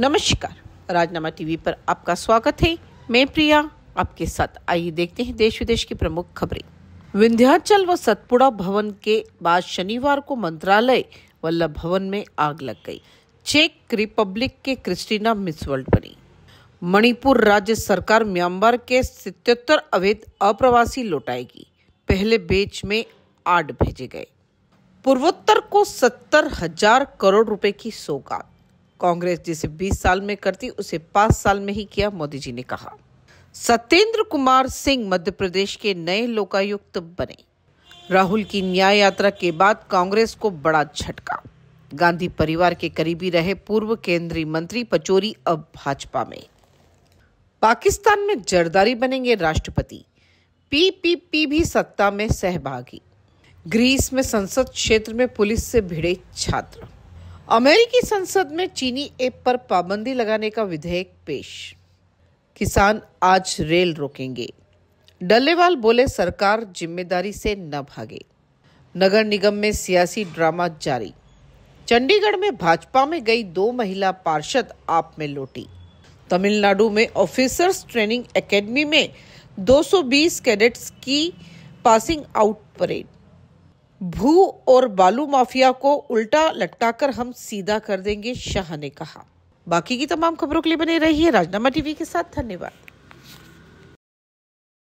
नमस्कार राजनामा टीवी पर आपका स्वागत है मैं प्रिया आपके साथ आइए देखते हैं देश विदेश की प्रमुख खबरें विंध्याचल व सतपुड़ा भवन के बाद शनिवार को मंत्रालय वल्लभ भवन में आग लग गई चेक रिपब्लिक के क्रिस्टीना मिस वर्ल्ड बनी मणिपुर राज्य सरकार म्यांमार के सितर अवैध अप्रवासी लौटाएगी पहले बेच में आठ भेजे गए पूर्वोत्तर को सत्तर हजार करोड़ रुपए की सौगात कांग्रेस जिसे 20 साल में करती उसे 5 साल में ही किया मोदी जी ने कहा सत्येंद्र कुमार सिंह मध्य प्रदेश के नए लोकायुक्त बने राहुल की न्याय यात्रा के बाद कांग्रेस को बड़ा झटका गांधी परिवार के करीबी रहे पूर्व केंद्रीय मंत्री पचोरी अब भाजपा में पाकिस्तान में जरदारी बनेंगे राष्ट्रपति पीपीपी भी सत्ता में सहभागी ग्रीस में संसद क्षेत्र में पुलिस से भिड़े छात्र अमेरिकी संसद में चीनी ऐप पर पाबंदी लगाने का विधेयक पेश किसान आज रेल रोकेंगे डल्लेवाल बोले सरकार जिम्मेदारी से न भागे नगर निगम में सियासी ड्रामा जारी चंडीगढ़ में भाजपा में गई दो महिला पार्षद आप में लौटी तमिलनाडु में ऑफिसर्स ट्रेनिंग एकेडमी में 220 कैडेट्स की पासिंग आउट परेड भू और बालू माफिया को उल्टा लटकाकर हम सीधा कर देंगे शाह ने कहा बाकी की तमाम खबरों के लिए बने रहिए राजनामा टीवी के साथ धन्यवाद